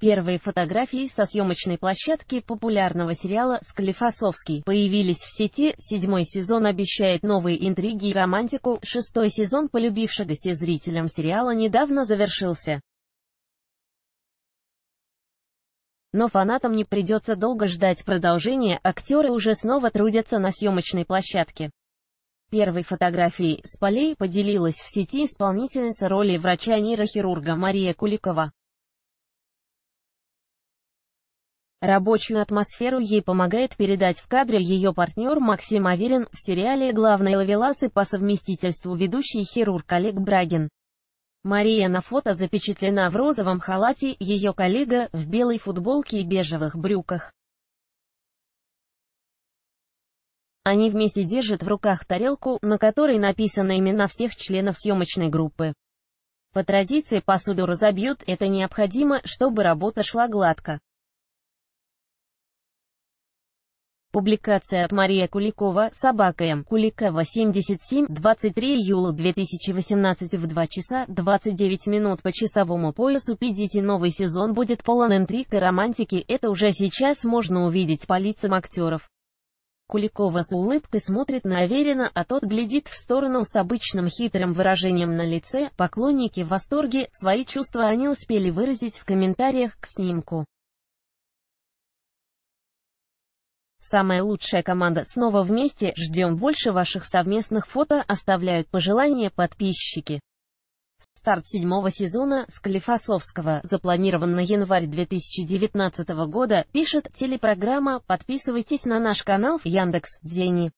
Первые фотографии со съемочной площадки популярного сериала «Склифосовский» появились в сети, седьмой сезон обещает новые интриги и романтику, шестой сезон полюбившегося зрителям сериала недавно завершился. Но фанатам не придется долго ждать продолжения, актеры уже снова трудятся на съемочной площадке. Первой фотографией с полей поделилась в сети исполнительница роли врача-нейрохирурга Мария Куликова. Рабочую атмосферу ей помогает передать в кадре ее партнер Максим Аверин, в сериале главной ловеласы по совместительству ведущий хирург Олег Брагин. Мария на фото запечатлена в розовом халате, ее коллега – в белой футболке и бежевых брюках. Они вместе держат в руках тарелку, на которой написаны имена всех членов съемочной группы. По традиции посуду разобьют, это необходимо, чтобы работа шла гладко. Публикация от Мария Куликова, собака М. Куликова, 77, 23 июля 2018 в 2 часа 29 минут по часовому поясу «Пидите» новый сезон будет полон интриг и романтики, это уже сейчас можно увидеть по лицам актеров. Куликова с улыбкой смотрит на Аверина, а тот глядит в сторону с обычным хитрым выражением на лице, поклонники в восторге, свои чувства они успели выразить в комментариях к снимку. Самая лучшая команда снова вместе, ждем больше ваших совместных фото, оставляют пожелания подписчики. Старт седьмого сезона Склифосовского запланирован на январь 2019 года, пишет телепрограмма. Подписывайтесь на наш канал в Яндекс.Дзене.